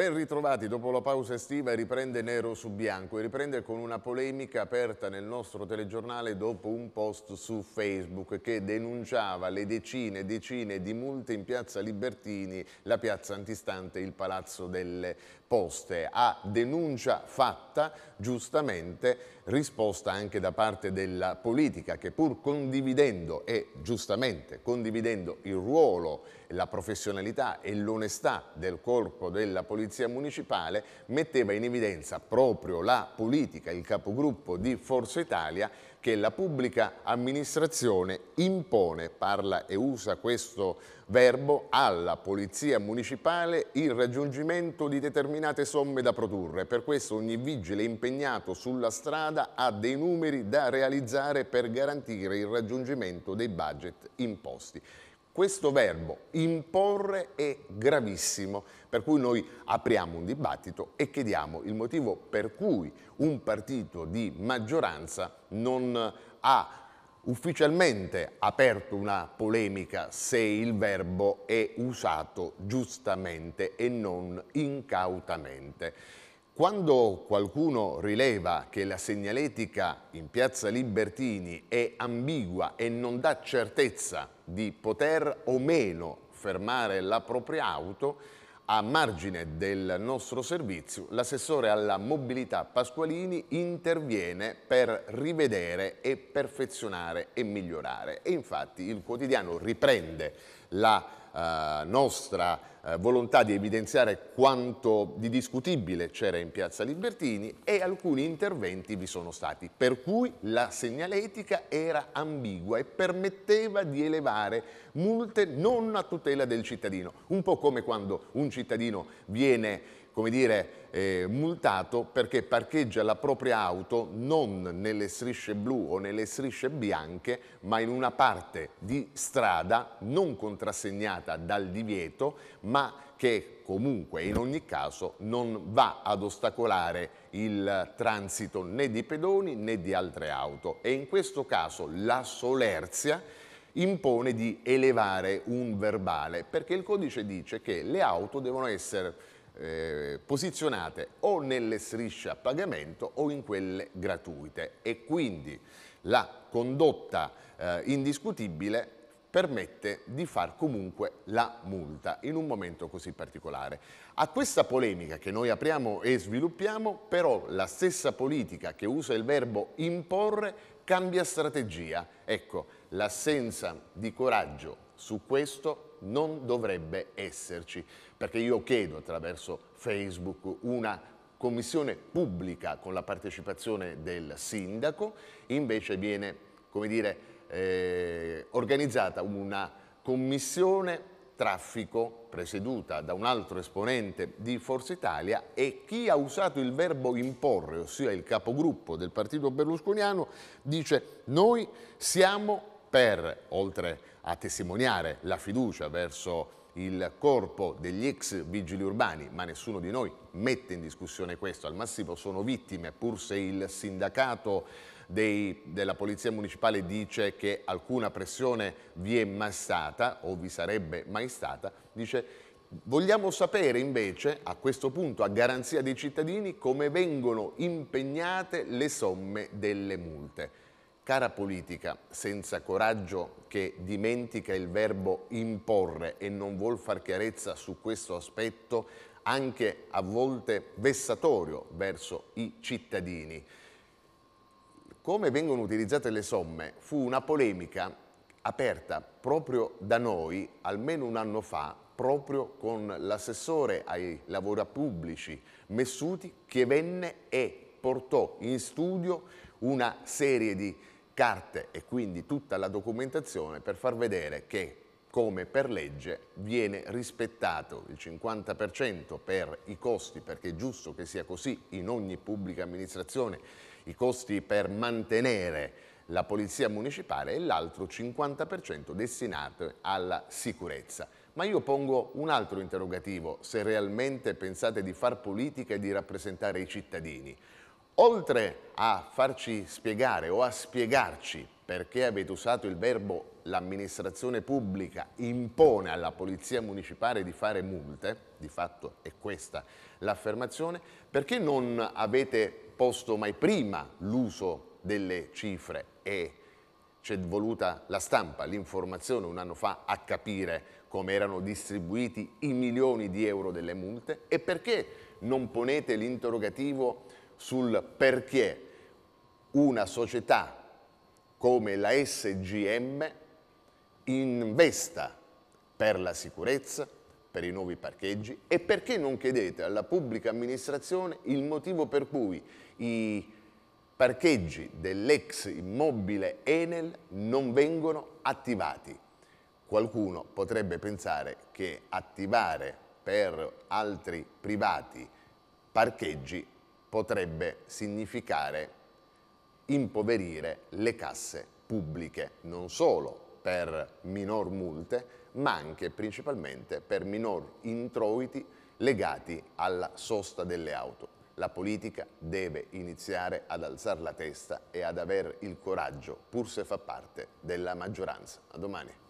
Ben ritrovati dopo la pausa estiva e riprende nero su bianco e riprende con una polemica aperta nel nostro telegiornale dopo un post su Facebook che denunciava le decine e decine di multe in piazza Libertini, la piazza antistante il Palazzo delle Poste. A denuncia fatta, giustamente, risposta anche da parte della politica che pur condividendo e giustamente condividendo il ruolo, la professionalità e l'onestà del corpo della politica, Polizia Municipale metteva in evidenza proprio la politica, il capogruppo di Forza Italia, che la pubblica amministrazione impone, parla e usa questo verbo, alla Polizia Municipale il raggiungimento di determinate somme da produrre. Per questo ogni vigile impegnato sulla strada ha dei numeri da realizzare per garantire il raggiungimento dei budget imposti. Questo verbo imporre è gravissimo, per cui noi apriamo un dibattito e chiediamo il motivo per cui un partito di maggioranza non ha ufficialmente aperto una polemica se il verbo è usato giustamente e non incautamente. Quando qualcuno rileva che la segnaletica in piazza Libertini è ambigua e non dà certezza di poter o meno fermare la propria auto, a margine del nostro servizio, l'assessore alla mobilità Pasqualini interviene per rivedere e perfezionare e migliorare. E infatti il quotidiano riprende la eh, nostra eh, volontà di evidenziare quanto di discutibile c'era in Piazza Libertini e alcuni interventi vi sono stati, per cui la segnaletica era ambigua e permetteva di elevare multe non a tutela del cittadino, un po' come quando un cittadino viene come dire, eh, multato perché parcheggia la propria auto non nelle strisce blu o nelle strisce bianche, ma in una parte di strada non contrassegnata dal divieto, ma che comunque in ogni caso non va ad ostacolare il transito né di pedoni né di altre auto. E in questo caso la solerzia impone di elevare un verbale, perché il codice dice che le auto devono essere eh, posizionate o nelle strisce a pagamento o in quelle gratuite e quindi la condotta eh, indiscutibile permette di far comunque la multa in un momento così particolare. A questa polemica che noi apriamo e sviluppiamo, però la stessa politica che usa il verbo imporre cambia strategia. Ecco, l'assenza di coraggio su questo non dovrebbe esserci, perché io chiedo attraverso Facebook una commissione pubblica con la partecipazione del sindaco, invece viene, come dire, eh, organizzata una commissione traffico presieduta da un altro esponente di Forza Italia e chi ha usato il verbo imporre, ossia il capogruppo del partito berlusconiano, dice noi siamo per, oltre a testimoniare la fiducia verso il corpo degli ex vigili urbani, ma nessuno di noi mette in discussione questo, al massimo sono vittime, pur se il sindacato dei, della Polizia Municipale dice che alcuna pressione vi è mai stata o vi sarebbe mai stata, dice Vogliamo sapere invece, a questo punto, a garanzia dei cittadini, come vengono impegnate le somme delle multe cara politica senza coraggio che dimentica il verbo imporre e non vuol far chiarezza su questo aspetto, anche a volte vessatorio verso i cittadini. Come vengono utilizzate le somme fu una polemica aperta proprio da noi almeno un anno fa proprio con l'assessore ai lavori pubblici Messuti che venne e portò in studio una serie di carte e quindi tutta la documentazione per far vedere che come per legge viene rispettato il 50% per i costi, perché è giusto che sia così in ogni pubblica amministrazione, i costi per mantenere la polizia municipale e l'altro 50% destinato alla sicurezza. Ma io pongo un altro interrogativo, se realmente pensate di far politica e di rappresentare i cittadini oltre a farci spiegare o a spiegarci perché avete usato il verbo l'amministrazione pubblica impone alla polizia municipale di fare multe, di fatto è questa l'affermazione, perché non avete posto mai prima l'uso delle cifre e c'è voluta la stampa, l'informazione un anno fa a capire come erano distribuiti i milioni di euro delle multe e perché non ponete l'interrogativo sul perché una società come la SGM investa per la sicurezza, per i nuovi parcheggi e perché non chiedete alla pubblica amministrazione il motivo per cui i parcheggi dell'ex immobile Enel non vengono attivati. Qualcuno potrebbe pensare che attivare per altri privati parcheggi potrebbe significare impoverire le casse pubbliche, non solo per minor multe, ma anche principalmente per minor introiti legati alla sosta delle auto. La politica deve iniziare ad alzare la testa e ad avere il coraggio, pur se fa parte della maggioranza. A domani.